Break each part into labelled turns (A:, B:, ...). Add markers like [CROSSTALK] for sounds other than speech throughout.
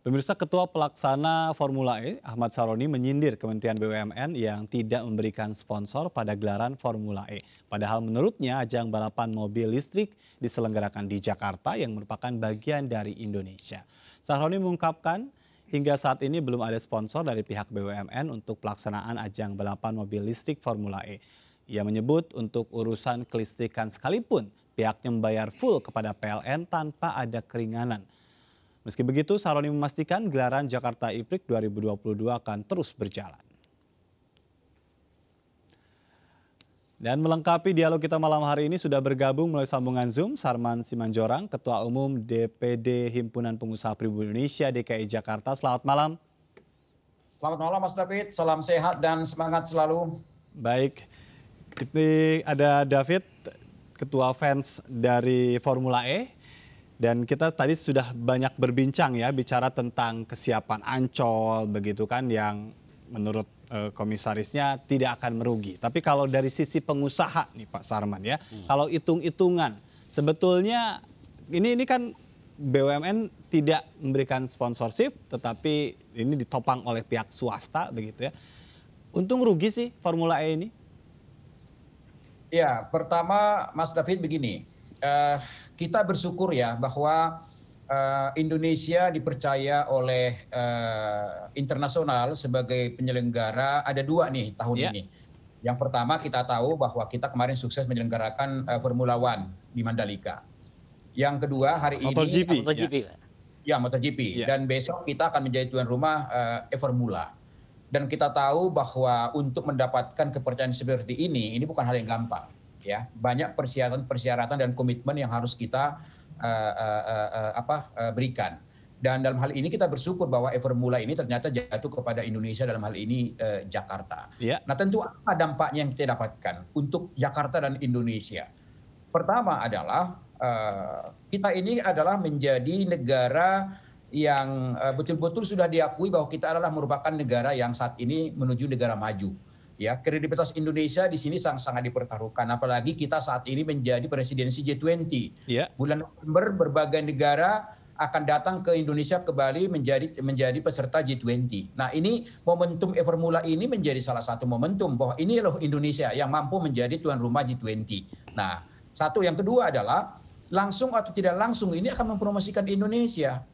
A: Pemirsa Ketua Pelaksana Formula E Ahmad Saroni menyindir Kementerian BUMN yang tidak memberikan sponsor pada gelaran Formula E. Padahal menurutnya ajang balapan mobil listrik diselenggarakan di Jakarta yang merupakan bagian dari Indonesia. Saroni mengungkapkan hingga saat ini belum ada sponsor dari pihak BUMN untuk pelaksanaan ajang balapan mobil listrik Formula E. Ia menyebut untuk urusan kelistrikan sekalipun pihaknya membayar full kepada PLN tanpa ada keringanan. Meski begitu, Saroni memastikan gelaran Jakarta IPRIK 2022 akan terus berjalan. Dan melengkapi dialog kita malam hari ini sudah bergabung melalui sambungan Zoom Sarman Simanjorang, Ketua Umum DPD Himpunan Pengusaha Pribumi Indonesia DKI Jakarta. Selamat malam.
B: Selamat malam Mas David, salam sehat dan semangat selalu.
A: Baik, ini ada David, Ketua Fans dari Formula E. Dan kita tadi sudah banyak berbincang ya bicara tentang kesiapan Ancol begitu kan yang menurut eh, komisarisnya tidak akan merugi. Tapi kalau dari sisi pengusaha nih Pak Sarman ya, hmm. kalau hitung-hitungan sebetulnya ini ini kan BUMN tidak memberikan sponsorship tetapi ini ditopang oleh pihak
B: swasta begitu ya. Untung rugi sih Formula E ini. Ya, pertama Mas David begini uh, kita bersyukur ya bahwa uh, Indonesia dipercaya oleh uh, internasional sebagai penyelenggara ada dua nih tahun yeah. ini. Yang pertama kita tahu bahwa kita kemarin sukses menyelenggarakan uh, Formula One di Mandalika. Yang kedua hari Motor ini MotoGP. Ya, ya MotoGP. Yeah. Dan besok kita akan menjadi tuan rumah uh, e-Formula. Dan kita tahu bahwa untuk mendapatkan kepercayaan seperti ini, ini bukan hal yang gampang ya banyak persyaratan-persyaratan dan komitmen yang harus kita uh, uh, uh, apa uh, berikan. Dan dalam hal ini kita bersyukur bahwa Evermula ini ternyata jatuh kepada Indonesia dalam hal ini eh, Jakarta. Ya. Nah tentu apa dampaknya yang kita dapatkan untuk Jakarta dan Indonesia? Pertama adalah eh, kita ini adalah menjadi negara yang eh, betul-betul sudah diakui bahwa kita adalah merupakan negara yang saat ini menuju negara maju ya kredibilitas Indonesia di sini sangat sangat dipertaruhkan apalagi kita saat ini menjadi presidensi G20 yeah. bulan November berbagai negara akan datang ke Indonesia ke Bali menjadi menjadi peserta G20. Nah, ini momentum e-formula ini menjadi salah satu momentum bahwa ini loh Indonesia yang mampu menjadi tuan rumah G20. Nah, satu yang kedua adalah langsung atau tidak langsung ini akan mempromosikan Indonesia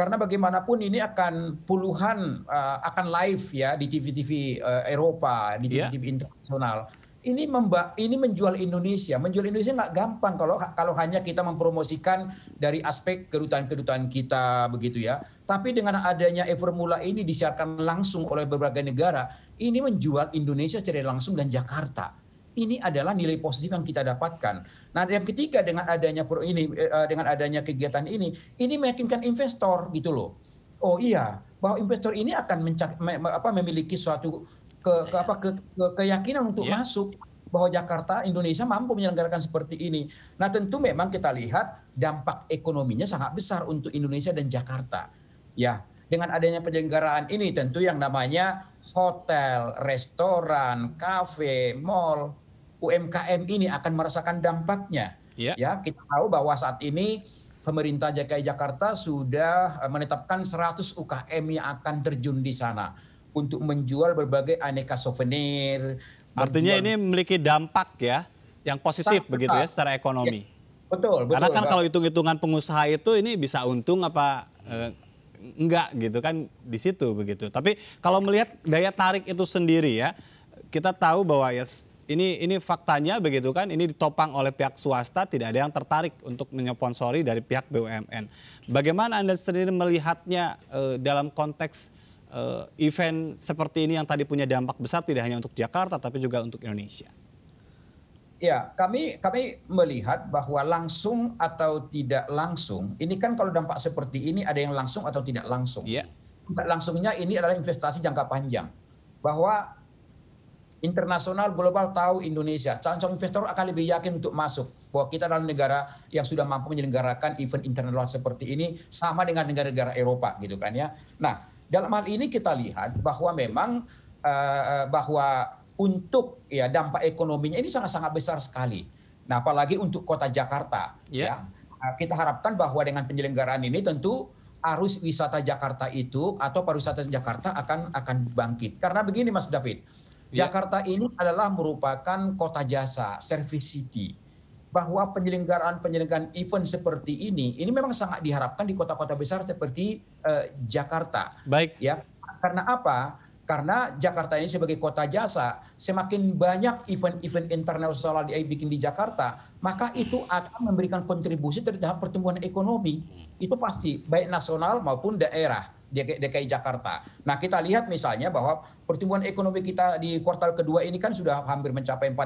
B: karena bagaimanapun ini akan puluhan uh, akan live ya di TV-TV uh, eh, Eropa, di iya. TV-TV yeah. internasional. Ini memba ini menjual Indonesia, menjual Indonesia nggak gampang kalau kalau hanya kita mempromosikan dari aspek kedutaan-kedutaan kita begitu ya. Tapi dengan adanya e-formula ini disiarkan langsung oleh berbagai negara, ini menjual Indonesia secara langsung dan Jakarta ini adalah nilai positif yang kita dapatkan. Nah, yang ketiga dengan adanya pro ini eh, eh, dengan adanya kegiatan ini, ini meyakinkan investor gitu loh. Oh iya, bahwa investor ini akan mencak, me, apa, memiliki suatu ke, ke apa ke, ke keyakinan untuk yeah. masuk bahwa Jakarta Indonesia mampu menyelenggarakan seperti ini. Nah, tentu memang kita lihat dampak ekonominya sangat besar untuk Indonesia dan Jakarta. Ya, dengan adanya penyelenggaraan ini tentu yang namanya hotel, restoran, kafe, mall UMKM ini akan merasakan dampaknya. Yeah. Ya, kita tahu bahwa saat ini pemerintah DKI Jakarta sudah eh, menetapkan 100 UKM yang akan terjun di sana untuk menjual berbagai aneka souvenir. Artinya menjual... ini memiliki dampak ya, yang positif Sangat begitu ya secara ekonomi. Ya. Betul, betul. Karena kan kalau
A: hitung-hitungan pengusaha itu ini bisa untung apa eh, enggak gitu kan di situ begitu. Tapi kalau melihat daya tarik itu sendiri ya, kita tahu bahwa ya ini ini faktanya begitu kan ini ditopang oleh pihak swasta tidak ada yang tertarik untuk menyponsori dari pihak BUMN. Bagaimana Anda sendiri melihatnya uh, dalam konteks uh, event seperti ini yang tadi punya dampak besar tidak hanya untuk Jakarta tapi juga untuk Indonesia?
B: Ya, kami kami melihat bahwa langsung atau tidak langsung, ini kan kalau dampak seperti ini ada yang langsung atau tidak langsung. Yeah. Langsungnya ini adalah investasi jangka panjang. Bahwa internasional global tahu Indonesia. Calon-calon investor akan lebih yakin untuk masuk bahwa kita adalah negara yang sudah mampu menyelenggarakan event internasional seperti ini sama dengan negara-negara Eropa gitu kan ya. Nah, dalam hal ini kita lihat bahwa memang uh, bahwa untuk ya dampak ekonominya ini sangat-sangat besar sekali. Nah, apalagi untuk kota Jakarta yeah. ya. ya. Nah, kita harapkan bahwa dengan penyelenggaraan ini tentu arus wisata Jakarta itu atau pariwisata Jakarta akan akan bangkit. Karena begini Mas David, Iya. Jakarta ini adalah merupakan kota jasa, service city. Bahwa penyelenggaraan-penyelenggaraan event seperti ini, ini memang sangat diharapkan di kota-kota besar seperti uh, Jakarta. Baik. Ya, karena apa? Karena Jakarta ini sebagai kota jasa, semakin banyak event-event internasional yang bikin di Jakarta, maka itu akan memberikan kontribusi terhadap pertumbuhan ekonomi. Hmm. Itu pasti, baik nasional maupun daerah. DKI Jakarta. Nah kita lihat misalnya bahwa pertumbuhan ekonomi kita di kuartal kedua ini kan sudah hampir mencapai 4, uh,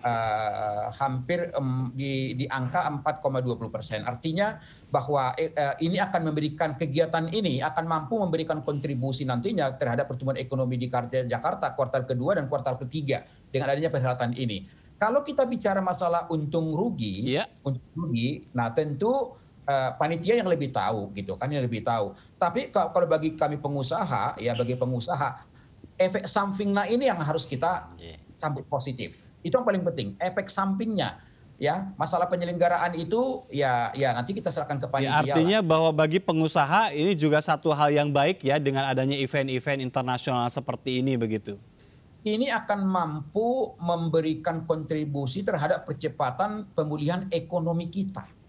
B: eh, hampir um, di, di angka 4,20 persen. Artinya bahwa uh, ini akan memberikan kegiatan ini akan mampu memberikan kontribusi nantinya terhadap pertumbuhan ekonomi di Jakarta kuartal kedua dan kuartal ketiga dengan adanya perhelatan ini. Kalau kita bicara masalah untung rugi, yeah. untung rugi, nah tentu Eh, panitia yang lebih tahu gitu kan yang lebih tahu. Tapi kalau bagi kami pengusaha ya bagi pengusaha efek sampingnya ini yang harus kita iya. sambut positif. Itu yang paling penting, efek sampingnya ya masalah penyelenggaraan itu ya ya nanti kita serahkan ke ya, panitia. Ya, artinya
A: lah. bahwa bagi pengusaha ini juga satu hal yang baik ya dengan adanya event-event
B: internasional seperti ini begitu. Ini akan mampu memberikan kontribusi terhadap percepatan pemulihan ekonomi kita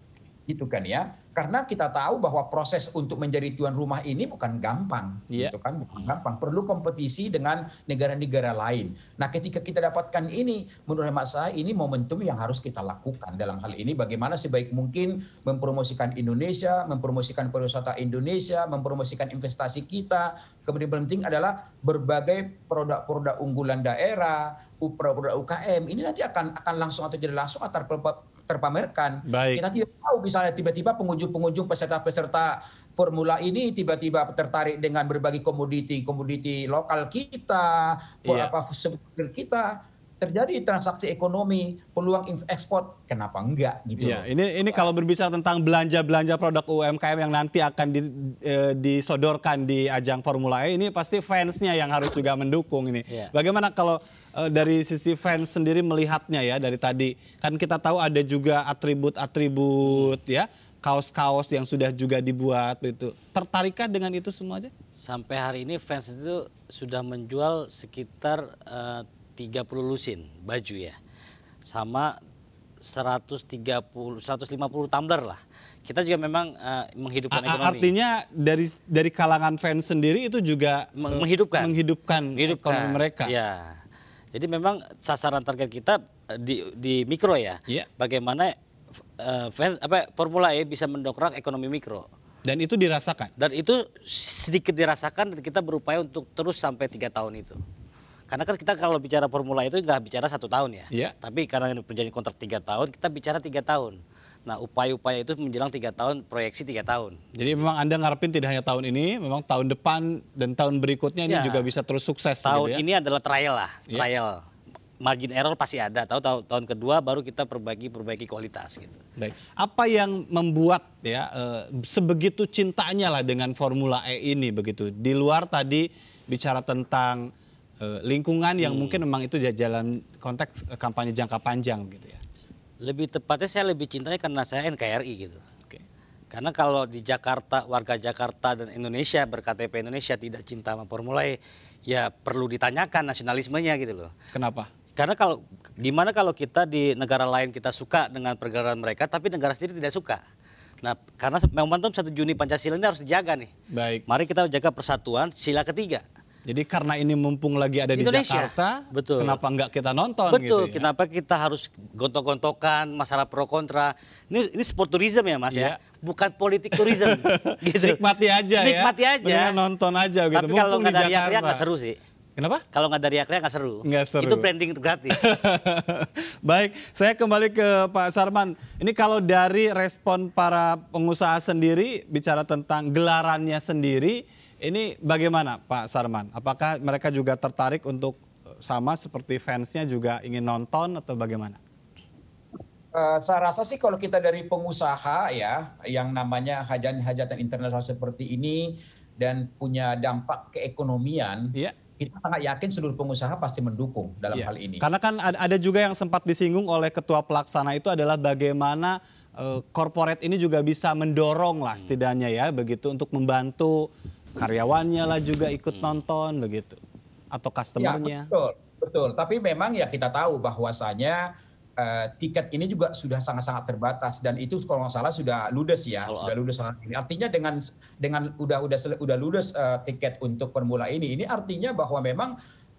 B: gitu kan ya karena kita tahu bahwa proses untuk menjadi tuan rumah ini bukan gampang yeah. gitu kan bukan gampang perlu kompetisi dengan negara-negara lain nah ketika kita dapatkan ini menurut hemat saya ini momentum yang harus kita lakukan dalam hal ini bagaimana sebaik mungkin mempromosikan Indonesia mempromosikan pariwisata Indonesia mempromosikan investasi kita kemudian penting adalah berbagai produk-produk unggulan daerah produk produk UKM ini nanti akan akan langsung atau jadi langsung antar terpamerkan. Baik. Kita tidak tahu misalnya tiba-tiba pengunjung-pengunjung peserta-peserta formula ini tiba-tiba tertarik dengan berbagai komoditi, komoditi lokal kita, yeah. apa kita terjadi transaksi ekonomi, peluang ekspor, kenapa enggak gitu. Ya,
A: ini ini kalau berbicara tentang belanja-belanja produk UMKM yang nanti akan di, e, disodorkan di ajang Formula E ini pasti fansnya yang harus juga mendukung ini. Ya. Bagaimana kalau e, dari sisi fans sendiri melihatnya ya dari tadi kan kita tahu ada juga atribut-atribut ya kaos-kaos yang sudah juga dibuat itu.
C: Tertarikkah dengan itu semua aja? Sampai hari ini fans itu sudah menjual sekitar uh, 30 lusin baju ya. Sama 130 150 tumbler lah. Kita juga memang uh, menghidupkan A ekonomi. Artinya
A: dari dari kalangan fans sendiri itu juga Meng menghidupkan menghidupkan, ekonomi mereka.
C: Ya. Jadi memang sasaran target kita eh, di di mikro ya. Yeah. Bagaimana uh, fans apa Formula E bisa mendongkrak ekonomi mikro.
A: Dan itu dirasakan.
C: Dan itu sedikit dirasakan dan kita berupaya untuk terus sampai tiga tahun itu karena kan kita kalau bicara formula itu nggak bicara satu tahun ya. Yeah. Tapi karena ini perjanjian kontrak tiga tahun, kita bicara tiga tahun. Nah upaya-upaya itu menjelang tiga tahun, proyeksi tiga tahun.
A: Jadi memang Anda ngarepin tidak hanya tahun ini, memang tahun depan dan tahun berikutnya ini yeah. juga bisa terus sukses. Tahun ya?
C: ini adalah trial lah, trial. trial. Margin error pasti ada. Tahu tahun, tahun kedua baru kita perbaiki perbaiki kualitas gitu.
A: Baik. Apa yang membuat ya eh, sebegitu cintanya lah dengan Formula E ini begitu? Di luar tadi bicara tentang Eh, lingkungan yang hmm. mungkin memang itu jalan konteks eh, kampanye jangka panjang gitu ya.
C: Lebih tepatnya saya lebih cintanya karena saya NKRI gitu. Okay. Karena kalau di Jakarta warga Jakarta dan Indonesia berKTP Indonesia tidak cinta sama Formula E, ya perlu ditanyakan nasionalismenya gitu loh. Kenapa? Karena kalau gimana kalau kita di negara lain kita suka dengan pergerakan mereka, tapi negara sendiri tidak suka. Nah, karena momentum 1 Juni Pancasila ini harus dijaga nih. Baik. Mari kita jaga persatuan sila ketiga.
A: Jadi karena ini mumpung lagi ada Indonesia. di Jakarta, betul. kenapa nggak kita nonton? Betul, gitu ya?
C: kenapa kita harus gontok-gontokan masalah pro kontra? Ini ini sport tourism ya mas yeah. ya, iya. bukan politik tourism. [LAUGHS] gitu. Nikmati aja Nikmati ya. Nikmati aja. Mendingan
A: nonton aja gitu. Tapi kalau nggak dari akhirnya enggak nggak seru
C: sih. Kenapa? Kalau nggak dari akhirnya nggak seru. Nggak seru. Itu branding gratis. [LAUGHS]
A: Baik, saya kembali ke Pak Sarman. Ini kalau dari respon para pengusaha sendiri, bicara tentang gelarannya sendiri, ini bagaimana Pak Sarman? Apakah mereka juga tertarik untuk eh, sama seperti fansnya juga ingin nonton atau bagaimana?
B: Uh, saya rasa sih kalau kita dari pengusaha ya, yang namanya hajatan-hajatan internasional seperti ini dan punya dampak keekonomian, yeah kita sangat yakin seluruh pengusaha pasti mendukung dalam ya. hal ini.
A: Karena kan ada juga yang sempat disinggung oleh ketua pelaksana itu adalah bagaimana korporat eh, uh, ini juga bisa mendorong lah setidaknya ya begitu untuk membantu karyawannya lah juga ikut nonton begitu atau customernya. Ya,
B: betul, betul. Tapi memang ya kita tahu bahwasanya uh, tiket ini juga sudah sangat-sangat terbatas dan itu kalau nggak salah sudah ludes ya, Salah. sudah ludes. ini. Artinya dengan dengan udah udah udah ludes uh, tiket untuk formula ini, ini artinya bahwa memang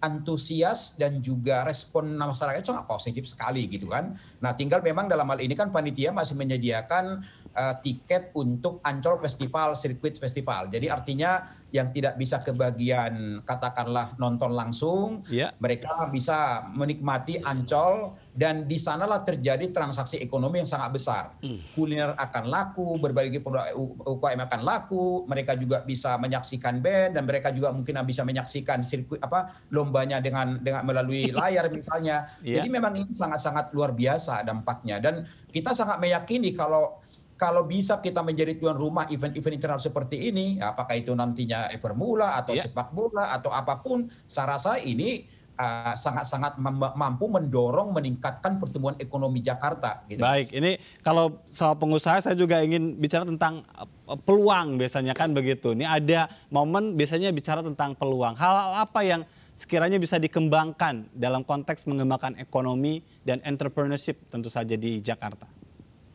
B: antusias dan juga respon masyarakat itu sangat positif sekali gitu kan. Nah tinggal memang dalam hal ini kan panitia masih menyediakan uh, tiket untuk Ancol Festival, Circuit Festival. Jadi artinya yang tidak bisa kebagian katakanlah nonton langsung, yeah. mereka bisa menikmati ancol dan di sanalah terjadi transaksi ekonomi yang sangat besar. Hmm. Kuliner akan laku, berbagai produk UKM akan laku, mereka juga bisa menyaksikan band dan mereka juga mungkin bisa menyaksikan sirkuit apa lombanya dengan dengan melalui [LAUGHS] layar misalnya. yeah. Jadi memang ini sangat-sangat luar biasa dampaknya dan kita sangat meyakini kalau kalau bisa kita menjadi tuan rumah event-event internasional seperti ini, ya, apakah itu nantinya Evermula atau yeah. sepak bola atau apapun, saya rasa ini eh, sangat-sangat uh, mampu mendorong meningkatkan pertumbuhan ekonomi Jakarta. Gitu. Baik,
A: ini kalau soal pengusaha saya juga ingin bicara tentang eh, peluang biasanya kan begitu. Ini ada momen biasanya bicara tentang peluang. Hal-hal apa yang sekiranya bisa dikembangkan dalam konteks mengembangkan ekonomi dan entrepreneurship tentu saja di Jakarta?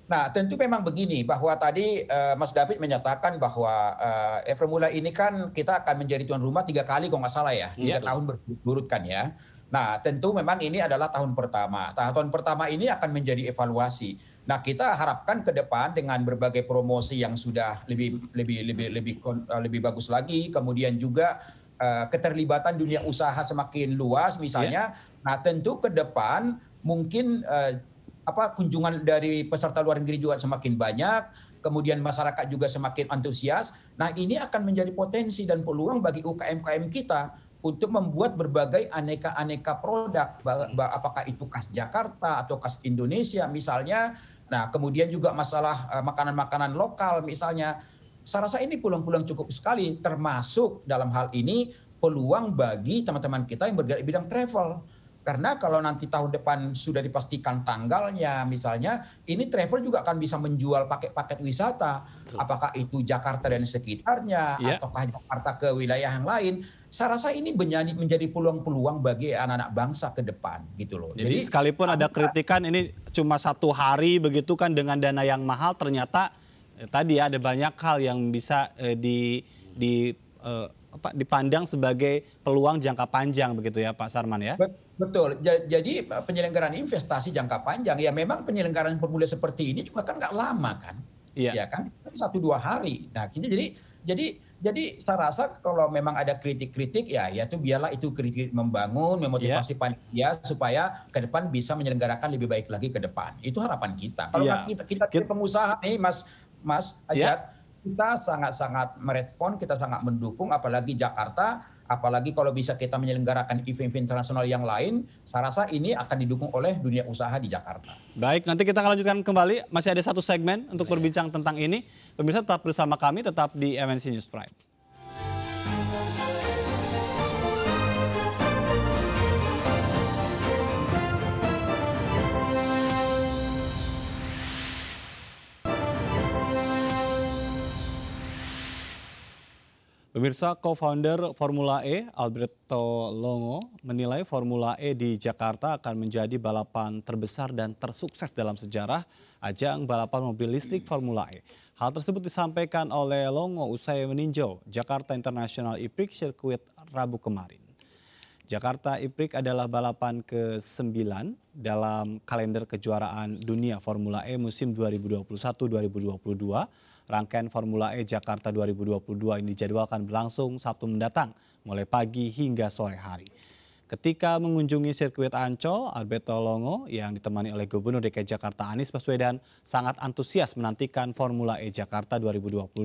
B: Nah, tentu memang begini bahwa tadi uh, Mas David menyatakan bahwa uh, Formula ini kan kita akan menjadi tuan rumah tiga kali kalau nggak salah ya, iya, tiga ya, tahun berturut kan ya. Nah, tentu memang ini adalah tahun pertama. Nah, tahun pertama ini akan menjadi evaluasi. Nah, kita harapkan ke depan dengan berbagai promosi yang sudah lebih lebih lebih lebih eh, lebih bagus lagi, kemudian juga uh, keterlibatan dunia usaha semakin luas misalnya. Ya. Nah, tentu ke depan mungkin uh, apa kunjungan dari peserta luar negeri juga semakin banyak, kemudian masyarakat juga semakin antusias. Nah, ini akan menjadi potensi dan peluang bagi UKM-UKM kita untuk membuat berbagai aneka-aneka produk, apakah itu khas Jakarta atau khas Indonesia misalnya. Nah, kemudian juga masalah eh, makanan-makanan lokal misalnya. Saya rasa ini pulang-pulang cukup sekali, termasuk dalam hal ini peluang bagi teman-teman kita yang bergerak di bidang travel karena kalau nanti tahun depan sudah dipastikan tanggalnya misalnya, ini travel juga akan bisa menjual paket-paket wisata. Apakah itu Jakarta dan sekitarnya, yeah. ataukah Jakarta ke wilayah yang lain. Saya rasa ini menjadi, menjadi peluang-peluang bagi anak-anak bangsa ke depan gitu loh. Jadi, Jadi
A: sekalipun ada kritikan ini cuma satu hari begitu kan dengan dana yang mahal, ternyata eh, tadi ya, ada banyak hal yang bisa eh, di, di eh, dipandang sebagai peluang jangka panjang begitu ya
B: Pak Sarman ya. Betul. Jadi e, penyelenggaraan investasi jangka panjang ya memang penyelenggaraan formula seperti ini juga kan nggak lama kan, iya. ya kan, kan satu dua hari. Nah kita gitu. jadi jadi jadi saya rasa kalau memang ada kritik-kritik ya ya itu biarlah itu kritik membangun, memotivasi yeah. panitia supaya ke depan bisa menyelenggarakan lebih baik lagi ke depan. Itu harapan kita. Kalau yeah. kita, kita kita pengusaha nih Mas Mas iya. Ajat, yeah. kita sangat-sangat merespon, kita sangat mendukung apalagi Jakarta apalagi kalau bisa kita menyelenggarakan event-event internasional yang lain, saya rasa ini akan didukung oleh dunia usaha di Jakarta. Baik, nanti kita akan lanjutkan kembali. Masih ada satu segmen untuk berbincang tentang ini. Pemirsa tetap
A: bersama kami, tetap di MNC News Prime. Pemirsa co-founder Formula E, Alberto Longo, menilai Formula E di Jakarta akan menjadi balapan terbesar dan tersukses dalam sejarah ajang balapan mobil listrik Formula E. Hal tersebut disampaikan oleh Longo usai meninjau Jakarta International E-Prix Circuit Rabu kemarin. Jakarta E-Prix adalah balapan ke-9 dalam kalender kejuaraan dunia Formula E musim 2021-2022 Rangkaian Formula E Jakarta 2022 ini dijadwalkan berlangsung Sabtu mendatang mulai pagi hingga sore hari. Ketika mengunjungi sirkuit Ancol, Alberto Longo yang ditemani oleh Gubernur DKI Jakarta Anies Baswedan sangat antusias menantikan Formula E Jakarta 2022.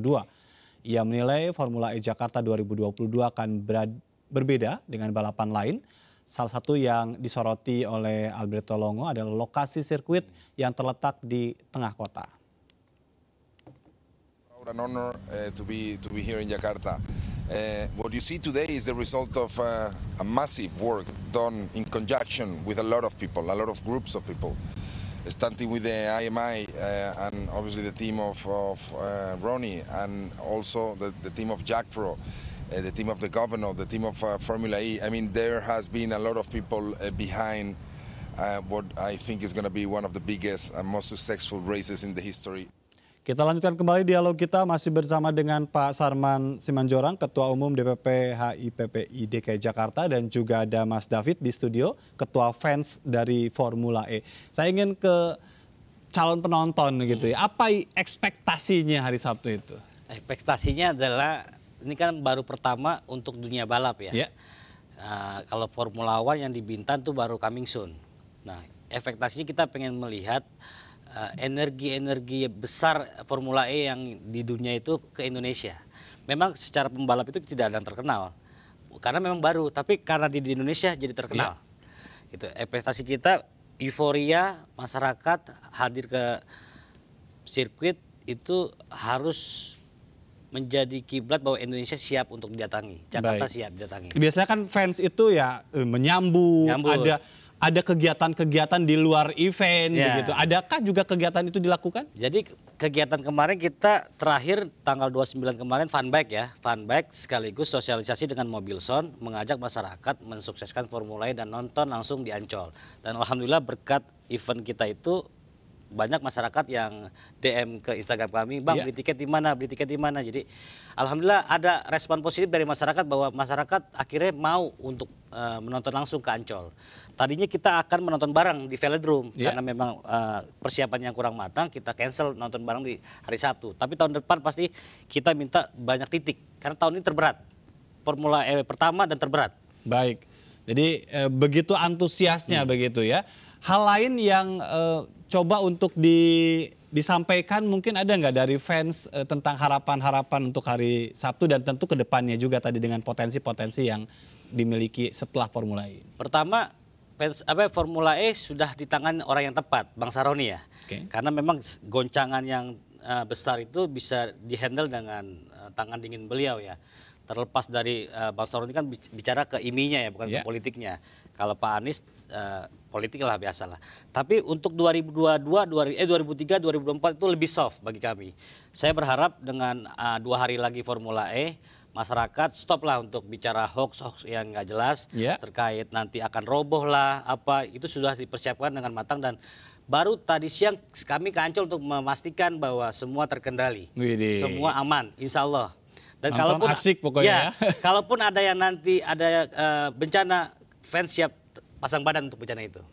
A: Ia menilai Formula E Jakarta 2022 akan berbeda dengan balapan lain. Salah satu yang disoroti oleh Alberto Longo adalah lokasi sirkuit yang terletak di tengah kota.
B: What an honor uh, to be to be here in Jakarta. Uh, what you see today is the result of uh, a massive work done in conjunction with a lot of people, a lot of groups of people,
C: starting with the IMI uh, and obviously the team of, of uh, Ronnie and also the, the team of Jack Pro. Uh, the team of the governor, the team of Formula
B: E. I mean, there has been a lot of people behind what I think is going to be one of the biggest and most successful races in the history.
A: Kita lanjutkan kembali dialog kita masih bersama dengan Pak Sarman Simanjorang, Ketua Umum DPP HIPPI DKI Jakarta dan juga ada Mas David di studio, Ketua Fans dari Formula E. Saya ingin ke calon penonton gitu ya. Hmm. Apa ekspektasinya hari Sabtu itu?
C: Ekspektasinya adalah ini kan baru pertama untuk dunia balap ya. Yeah. Ya. Uh, kalau Formula One yang di Bintan tuh baru coming soon. Nah, ekspektasinya kita pengen melihat Eh, energi-energi besar Formula E yang di dunia itu ke Indonesia. Memang secara pembalap itu tidak ada yang terkenal. Karena memang baru, tapi karena di, di Indonesia jadi terkenal. Ya. Gitu. Eh, kita euforia masyarakat hadir ke sirkuit itu harus menjadi kiblat bahwa Indonesia siap untuk didatangi. Jakarta Baik. siap didatangi. Biasanya
A: kan fans itu ya eh, menyambut, menyambut. ada ada kegiatan-kegiatan di luar event yeah. begitu. Adakah juga kegiatan itu dilakukan?
C: Jadi kegiatan kemarin kita terakhir tanggal 29 kemarin fun bike ya. Fun bike sekaligus sosialisasi dengan mobil sound mengajak masyarakat mensukseskan formula e dan nonton langsung di Ancol. Dan alhamdulillah berkat event kita itu banyak masyarakat yang DM ke Instagram kami, Bang yeah. beli tiket di mana, beli tiket di mana. Jadi alhamdulillah ada respon positif dari masyarakat bahwa masyarakat akhirnya mau untuk uh, menonton langsung ke Ancol. Tadinya kita akan menonton bareng di Velodrome yeah. karena memang uh, persiapan yang kurang matang, kita cancel nonton bareng di hari Sabtu. Tapi tahun depan pasti kita minta banyak titik karena tahun ini terberat. Formula E pertama dan terberat. Baik. Jadi e, begitu antusiasnya hmm. begitu ya. Hal lain yang
A: e, coba untuk di disampaikan mungkin ada nggak dari fans eh, tentang harapan-harapan untuk hari Sabtu dan tentu ke depannya juga tadi dengan potensi-potensi yang dimiliki setelah Formula E?
C: Pertama, fans, apa Formula E sudah di tangan orang yang tepat, Bang Saroni ya. Okay. Karena memang goncangan yang uh, besar itu bisa dihandle dengan uh, tangan dingin beliau ya. Terlepas dari uh, Bang Saroni kan bicara ke iminya ya, bukan yeah. ke iya. politiknya. Kalau Pak Anies uh, politik lah biasalah. Tapi untuk 2022, 20, eh 2003, 2024 itu lebih soft bagi kami. Saya berharap dengan uh, dua hari lagi Formula E masyarakat stoplah untuk bicara hoax hoax yang nggak jelas yeah. terkait nanti akan roboh lah apa itu sudah dipersiapkan dengan matang dan baru tadi siang kami ke Ancol untuk memastikan bahwa semua terkendali Widih. semua aman insya Allah dan kalaupun asik pokoknya ya, ya. [LAUGHS] kalaupun ada yang nanti ada uh, bencana fans siap pasang badan untuk bencana itu.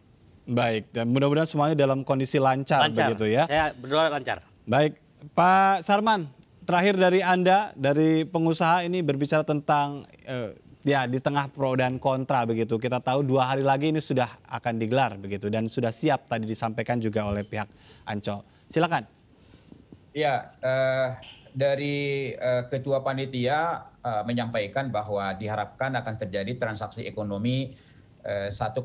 A: Baik, dan mudah-mudahan semuanya dalam kondisi lancar, lancar begitu ya. Saya
C: berdoa lancar.
A: Baik, Pak Sarman, terakhir dari Anda, dari pengusaha ini berbicara tentang eh, ya di tengah pro dan kontra begitu. Kita tahu dua hari lagi ini sudah akan digelar begitu dan sudah siap tadi disampaikan juga oleh pihak Ancol. Silakan.
B: Ya, eh, dari uh, ketua panitia uh, menyampaikan bahwa diharapkan akan terjadi transaksi ekonomi uh, eh, 1,4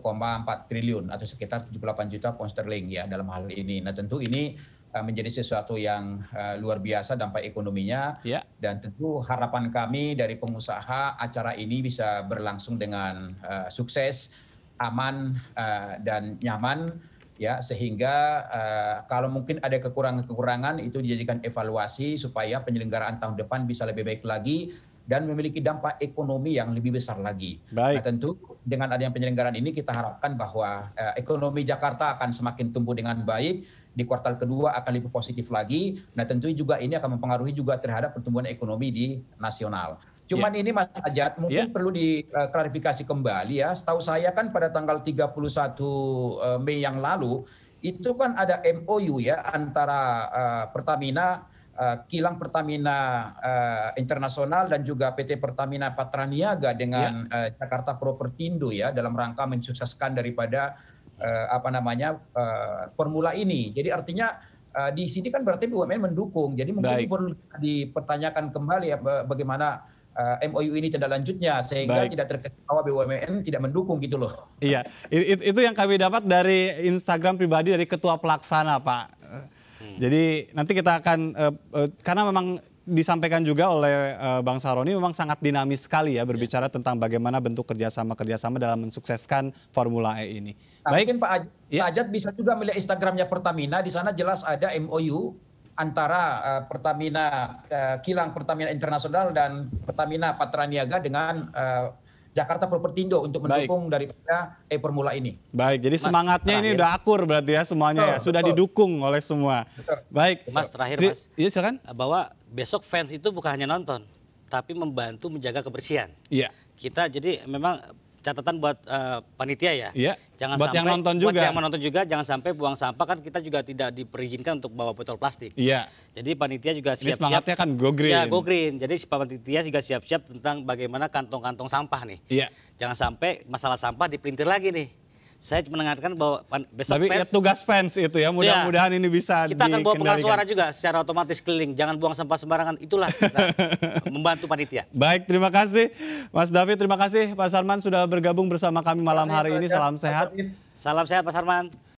B: triliun atau sekitar 78 juta pound sterling ya dalam hal ini. Nah, tentu ini uh, menjadi sesuatu yang uh, luar biasa dampak ekonominya yeah. dan tentu harapan kami dari pengusaha acara ini bisa berlangsung dengan uh, sukses, aman uh, dan nyaman ya sehingga uh, kalau mungkin ada kekurangan-kekurangan itu dijadikan evaluasi supaya penyelenggaraan tahun depan bisa lebih baik lagi dan memiliki dampak ekonomi yang lebih besar lagi. Baik. Nah, tentu dengan adanya penyelenggaraan ini kita harapkan bahwa uh, ekonomi Jakarta akan semakin tumbuh dengan baik di kuartal kedua akan lebih positif lagi. Nah, tentu juga ini akan mempengaruhi juga terhadap pertumbuhan ekonomi di nasional. Cuman yeah. ini Mas Ajat mungkin yeah. perlu diklarifikasi kembali ya. Setahu saya kan pada tanggal 31 e, Mei yang lalu itu kan ada MOU ya antara uh, Pertamina uh, kilang Pertamina uh, Internasional dan juga PT Pertamina Patraniaga dengan yeah. Iya. uh, Jakarta Propertindo ya dalam rangka mensukseskan daripada uh, apa namanya uh, formula ini. Jadi artinya uh, di sini kan berarti BUMN mendukung. Jadi mungkin Baik. perlu dipertanyakan kembali ya bagaimana uh, eh, MOU ini tidak lanjutnya sehingga Baik. tidak terketawa BUMN tidak mendukung gitu loh.
A: Iya, itu, itu yang kami dapat dari Instagram pribadi dari ketua pelaksana Pak.
B: Hmm.
A: Jadi nanti kita akan uh, uh, karena memang disampaikan juga oleh uh, Bang Saroni memang sangat dinamis sekali ya berbicara ya. tentang bagaimana bentuk
B: kerjasama-kerjasama dalam mensukseskan Formula E ini. Nah, Baik. Mungkin Pak, Aj ya. Pak Ajat bisa juga melihat Instagramnya Pertamina, di sana jelas ada MOU antara uh, Pertamina uh, kilang Pertamina Internasional dan Pertamina Patraniaga dengan uh, Jakarta Propertindo untuk mendukung Baik. daripada e formula ini.
A: Baik, jadi Mas, semangatnya terakhir. ini udah akur berarti ya semuanya ya. betul, ya, sudah betul. didukung oleh semua. Betul. Baik.
C: Mas terakhir Mas. Iya silakan. Bahwa besok fans itu bukan hanya nonton, tapi membantu menjaga kebersihan. Iya. Kita jadi memang catatan buat uh, panitia ya. Iya. Jangan buat sampai yang nonton juga. Buat yang menonton juga jangan sampai buang sampah kan kita juga tidak diperizinkan untuk bawa botol plastik. Iya. Jadi panitia juga siap-siap. Ini semangatnya kan go green. Iya go green. Jadi panitia juga siap-siap tentang bagaimana kantong-kantong sampah nih. Iya. Jangan sampai masalah sampah dipintir lagi nih saya mendengarkan bahwa besok Tapi fans, ya
A: tugas fans itu ya, mudah-mudahan ya, ini bisa Kita akan bawa pengaruh suara
C: juga secara otomatis keliling. Jangan buang sampah sembarangan, itulah kita [LAUGHS] membantu panitia.
A: Baik, terima kasih Mas David, terima kasih Pak Sarman sudah bergabung bersama kami malam hari ini. Salam sehat. Salam sehat Pak Sarman.